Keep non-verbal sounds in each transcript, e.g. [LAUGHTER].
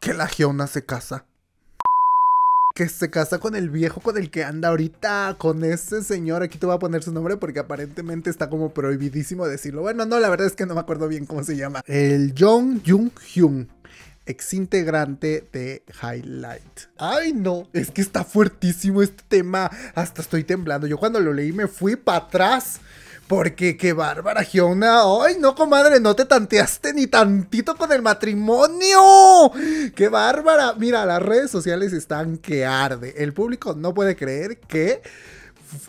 que la Giona se casa. Que se casa con el viejo con el que anda ahorita, con ese señor. Aquí te voy a poner su nombre porque aparentemente está como prohibidísimo decirlo. Bueno, no, la verdad es que no me acuerdo bien cómo se llama. El Jong Jung Hyun ex integrante de Highlight. Ay, no, es que está fuertísimo este tema. Hasta estoy temblando. Yo cuando lo leí me fui para atrás. Porque qué bárbara, Giona. Ay, no, comadre, no te tanteaste ni tantito con el matrimonio. Qué bárbara. Mira, las redes sociales están que arde. El público no puede creer que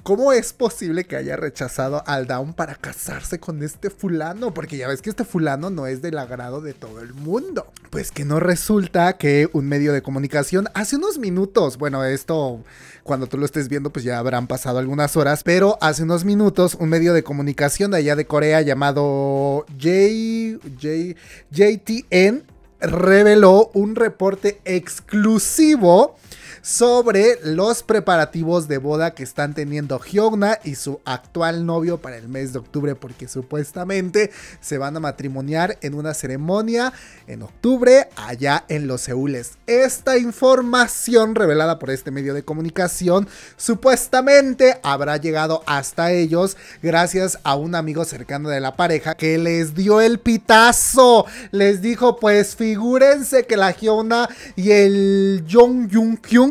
¿Cómo es posible que haya rechazado al Down para casarse con este fulano? Porque ya ves que este fulano no es del agrado de todo el mundo. Pues que no resulta que un medio de comunicación hace unos minutos, bueno, esto cuando tú lo estés viendo pues ya habrán pasado algunas horas, pero hace unos minutos un medio de comunicación de allá de Corea llamado J, JTN reveló un reporte exclusivo sobre los preparativos de boda que están teniendo Hyuna y su actual novio para el mes de octubre, porque supuestamente se van a matrimoniar en una ceremonia en octubre allá en los Seúles Esta información revelada por este medio de comunicación supuestamente habrá llegado hasta ellos gracias a un amigo cercano de la pareja que les dio el pitazo. Les dijo, pues figúrense que la Hyuna y el Jong Jung Kyung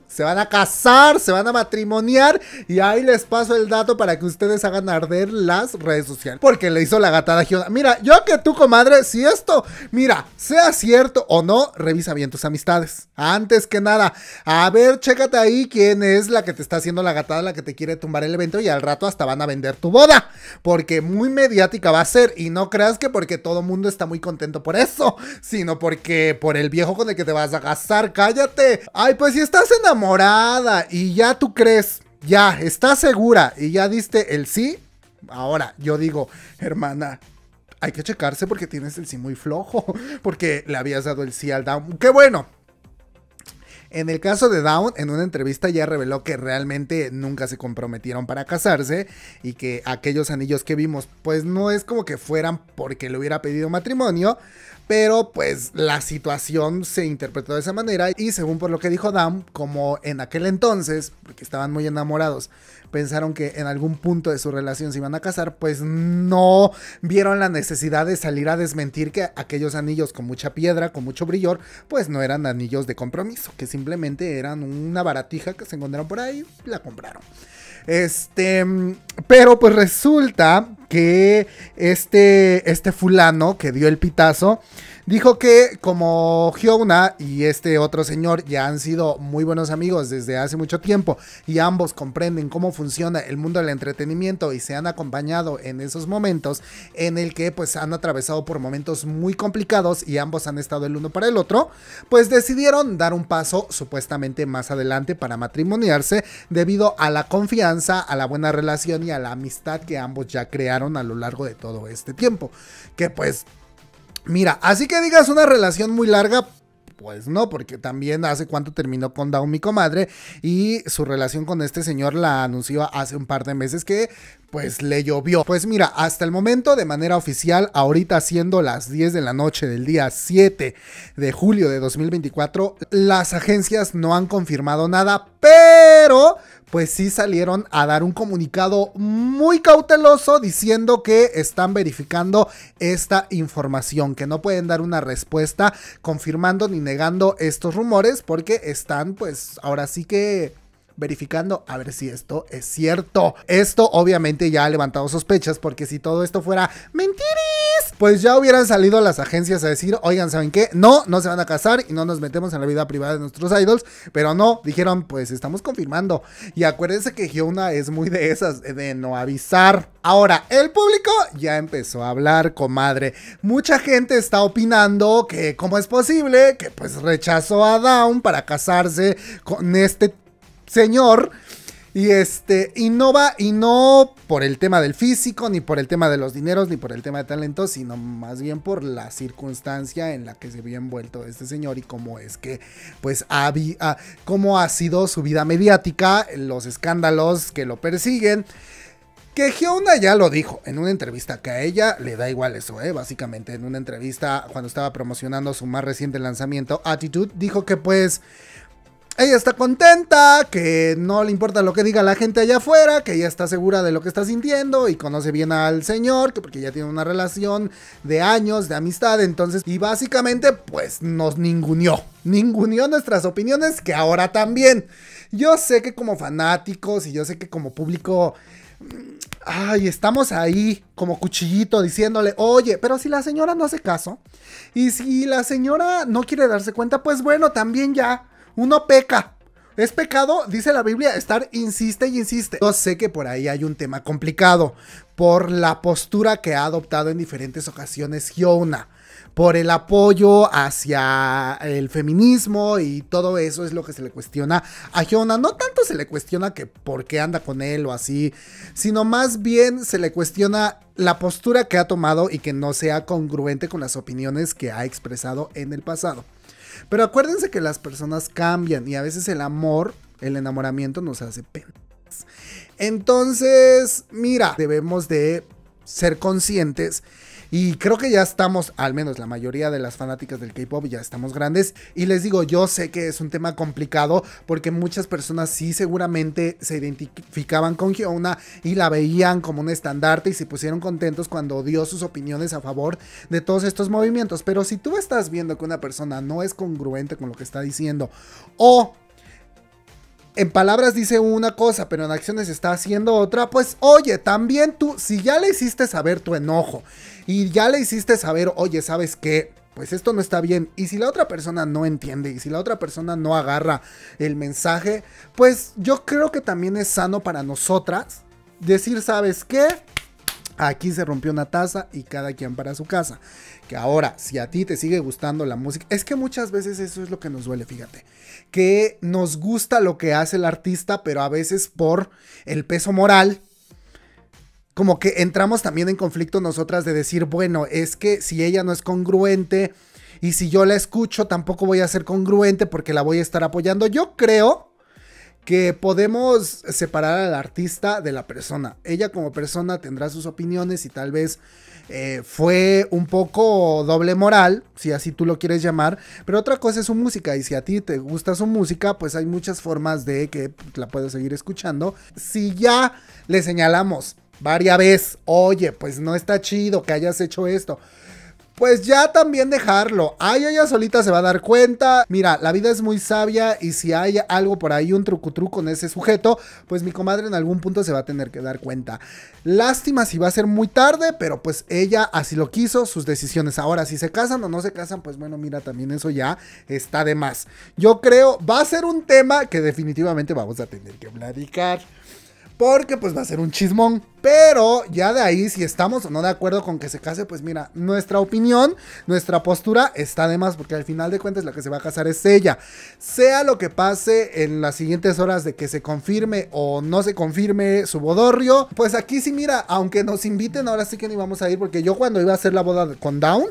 se van a casar, se van a matrimoniar y ahí les paso el dato para que ustedes hagan arder las redes sociales. Porque le hizo la gatada a Mira, yo que tú, comadre, si esto, mira, sea cierto o no, revisa bien tus amistades. Antes que nada, a ver, chécate ahí quién es la que te está haciendo la gatada, la que te quiere tumbar el evento y al rato hasta van a vender tu boda. Porque muy mediática va a ser y no creas que porque todo mundo está muy contento por eso, sino porque por el viejo con el que te vas a casar, cállate. Ay, pues si estás enamorado Morada y ya tú crees, ya estás segura y ya diste el sí, ahora yo digo, hermana, hay que checarse porque tienes el sí muy flojo, [LAUGHS] porque le habías dado el sí al down. ¡Qué bueno! En el caso de Down, en una entrevista ya reveló que realmente nunca se comprometieron para casarse y que aquellos anillos que vimos pues no es como que fueran porque le hubiera pedido matrimonio, pero pues la situación se interpretó de esa manera y según por lo que dijo Dam, como en aquel entonces, porque estaban muy enamorados, pensaron que en algún punto de su relación se iban a casar, pues no vieron la necesidad de salir a desmentir que aquellos anillos con mucha piedra, con mucho brillor, pues no eran anillos de compromiso, que simplemente eran una baratija que se encontraron por ahí, y la compraron. Este, pero pues resulta que este, este fulano que dio el pitazo Dijo que como Hyuna y este otro señor ya han sido muy buenos amigos desde hace mucho tiempo y ambos comprenden cómo funciona el mundo del entretenimiento y se han acompañado en esos momentos en el que pues han atravesado por momentos muy complicados y ambos han estado el uno para el otro, pues decidieron dar un paso supuestamente más adelante para matrimoniarse debido a la confianza, a la buena relación y a la amistad que ambos ya crearon a lo largo de todo este tiempo, que pues Mira, así que digas una relación muy larga, pues no, porque también hace cuánto terminó con Down mi comadre y su relación con este señor la anunció hace un par de meses que pues le llovió. Pues mira, hasta el momento de manera oficial, ahorita siendo las 10 de la noche del día 7 de julio de 2024, las agencias no han confirmado nada, pero pues sí salieron a dar un comunicado muy cauteloso diciendo que están verificando esta información, que no pueden dar una respuesta confirmando ni negando estos rumores porque están pues ahora sí que verificando a ver si esto es cierto. Esto obviamente ya ha levantado sospechas porque si todo esto fuera mentira pues ya hubieran salido las agencias a decir, oigan, ¿saben qué? No, no se van a casar y no nos metemos en la vida privada de nuestros idols, pero no, dijeron, pues estamos confirmando. Y acuérdense que Hyuna es muy de esas, de no avisar. Ahora, el público ya empezó a hablar, comadre. Mucha gente está opinando que cómo es posible que pues rechazó a Down para casarse con este señor y este, Innova, y no por el tema del físico, ni por el tema de los dineros, ni por el tema de talento, sino más bien por la circunstancia en la que se había envuelto este señor y cómo es que, pues, ha, ah, cómo ha sido su vida mediática, los escándalos que lo persiguen. Que Hyuna ya lo dijo en una entrevista, que a ella le da igual eso, ¿eh? básicamente en una entrevista cuando estaba promocionando su más reciente lanzamiento, Attitude, dijo que pues ella está contenta, que no le importa lo que diga la gente allá afuera, que ella está segura de lo que está sintiendo y conoce bien al señor, que porque ya tiene una relación de años, de amistad, entonces, y básicamente, pues nos ninguneó. Ninguneó nuestras opiniones, que ahora también. Yo sé que como fanáticos y yo sé que como público Ay, estamos ahí como cuchillito diciéndole, oye, pero si la señora no hace caso y si la señora no quiere darse cuenta, pues bueno, también ya uno peca. Es pecado, dice la Biblia, estar insiste y insiste. Yo sé que por ahí hay un tema complicado, por la postura que ha adoptado en diferentes ocasiones Giona, por el apoyo hacia el feminismo y todo eso es lo que se le cuestiona a Giona. No tanto se le cuestiona que por qué anda con él o así, sino más bien se le cuestiona la postura que ha tomado y que no sea congruente con las opiniones que ha expresado en el pasado. Pero acuérdense que las personas cambian y a veces el amor, el enamoramiento nos hace penas Entonces, mira, debemos de ser conscientes y creo que ya estamos, al menos la mayoría de las fanáticas del K-Pop ya estamos grandes. Y les digo, yo sé que es un tema complicado porque muchas personas sí seguramente se identificaban con Hyuna y la veían como un estandarte y se pusieron contentos cuando dio sus opiniones a favor de todos estos movimientos. Pero si tú estás viendo que una persona no es congruente con lo que está diciendo o en palabras dice una cosa, pero en acciones está haciendo otra, pues oye, también tú, si ya le hiciste saber tu enojo y ya le hiciste saber, oye, ¿sabes qué? Pues esto no está bien. Y si la otra persona no entiende y si la otra persona no agarra el mensaje, pues yo creo que también es sano para nosotras decir, ¿sabes qué? Aquí se rompió una taza y cada quien para su casa. Que ahora, si a ti te sigue gustando la música, es que muchas veces eso es lo que nos duele, fíjate. Que nos gusta lo que hace el artista, pero a veces por el peso moral, como que entramos también en conflicto nosotras de decir, bueno, es que si ella no es congruente y si yo la escucho, tampoco voy a ser congruente porque la voy a estar apoyando. Yo creo que podemos separar al artista de la persona. Ella como persona tendrá sus opiniones y tal vez eh, fue un poco doble moral, si así tú lo quieres llamar, pero otra cosa es su música y si a ti te gusta su música, pues hay muchas formas de que la puedas seguir escuchando. Si ya le señalamos varias veces, oye, pues no está chido que hayas hecho esto pues ya también dejarlo. Ay, ella solita se va a dar cuenta. Mira, la vida es muy sabia y si hay algo por ahí, un trucutru con ese sujeto, pues mi comadre en algún punto se va a tener que dar cuenta. Lástima si va a ser muy tarde, pero pues ella así lo quiso, sus decisiones. Ahora, si se casan o no se casan, pues bueno, mira, también eso ya está de más. Yo creo, va a ser un tema que definitivamente vamos a tener que platicar porque pues va a ser un chismón. Pero ya de ahí, si estamos o no de acuerdo con que se case, pues mira, nuestra opinión, nuestra postura está de más, porque al final de cuentas la que se va a casar es ella. Sea lo que pase en las siguientes horas de que se confirme o no se confirme su bodorrio, pues aquí sí mira, aunque nos inviten, ahora sí que no vamos a ir, porque yo cuando iba a hacer la boda con Down,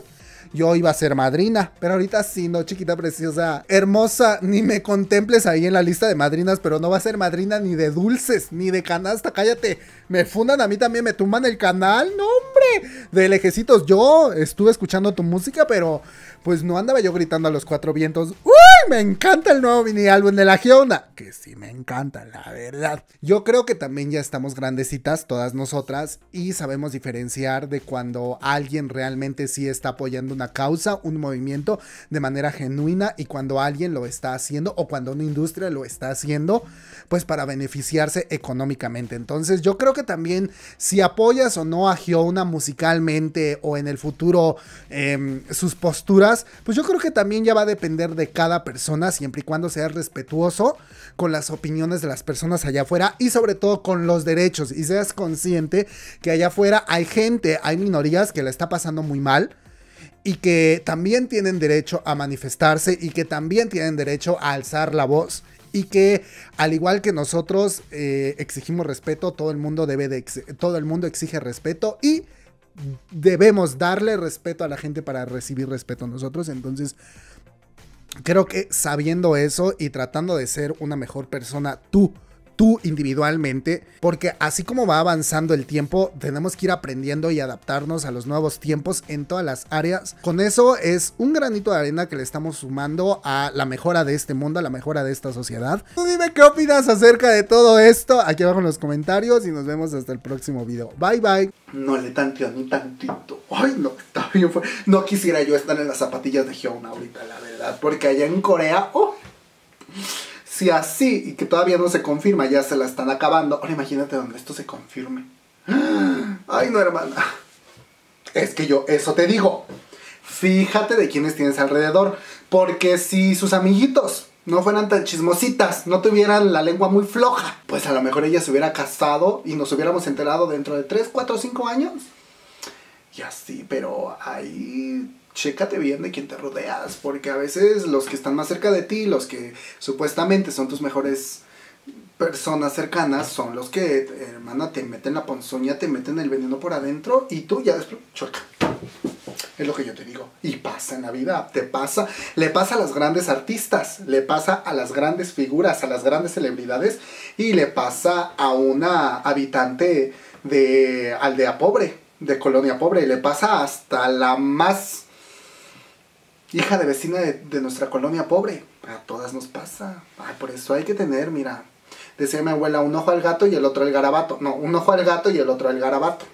yo iba a ser madrina, pero ahorita sí, no, chiquita preciosa. Hermosa, ni me contemples ahí en la lista de madrinas, pero no va a ser madrina ni de dulces, ni de canasta, cállate. Me fundan a mí también, me tumban el canal, no, hombre. De lejecitos, yo estuve escuchando tu música, pero pues no andaba yo gritando a los cuatro vientos. ¡Uh! me encanta el nuevo mini álbum de la Giona, que sí me encanta, la verdad. Yo creo que también ya estamos grandecitas todas nosotras y sabemos diferenciar de cuando alguien realmente sí está apoyando una causa, un movimiento de manera genuina y cuando alguien lo está haciendo o cuando una industria lo está haciendo, pues para beneficiarse económicamente. Entonces yo creo que también si apoyas o no a Giona musicalmente o en el futuro em, sus posturas, pues yo creo que también ya va a depender de cada persona siempre y cuando seas respetuoso con las opiniones de las personas allá afuera y sobre todo con los derechos y seas consciente que allá afuera hay gente, hay minorías que la está pasando muy mal y que también tienen derecho a manifestarse y que también tienen derecho a alzar la voz y que al igual que nosotros eh, exigimos respeto, todo el mundo debe de todo el mundo exige respeto y debemos darle respeto a la gente para recibir respeto a nosotros, entonces Creo que sabiendo eso y tratando de ser una mejor persona tú tú individualmente, porque así como va avanzando el tiempo, tenemos que ir aprendiendo y adaptarnos a los nuevos tiempos en todas las áreas. Con eso es un granito de arena que le estamos sumando a la mejora de este mundo, a la mejora de esta sociedad. Tú dime qué opinas acerca de todo esto aquí abajo en los comentarios y nos vemos hasta el próximo video. Bye bye. No le tanteo ni tantito. Ay, no, está bien. No quisiera yo estar en las zapatillas de Hyun ahorita, la verdad, porque allá en Corea... Oh si así, y que todavía no se confirma, ya se la están acabando, ahora imagínate donde esto se confirme. [GASPS] Ay, no, hermana. Es que yo eso te digo. Fíjate de quiénes tienes alrededor. Porque si sus amiguitos no fueran tan chismositas, no tuvieran la lengua muy floja, pues a lo mejor ella se hubiera casado y nos hubiéramos enterado dentro de 3, 4, 5 años. Sí, así, pero ahí chécate bien de quién te rodeas, porque a veces los que están más cerca de ti, los que supuestamente son tus mejores personas cercanas, son los que, hermana, te meten la ponzoña, te meten el veneno por adentro y tú ya después choca. Es lo que yo te digo. Y pasa en la vida, te pasa, le pasa a las grandes artistas, le pasa a las grandes figuras, a las grandes celebridades y le pasa a una habitante de aldea pobre de colonia pobre y le pasa hasta la más hija de vecina de, de, nuestra colonia pobre. A todas nos pasa. Ay, por eso hay que tener, mira. Decía mi abuela, un ojo al gato y el otro al garabato. No, un ojo al gato y el otro al garabato.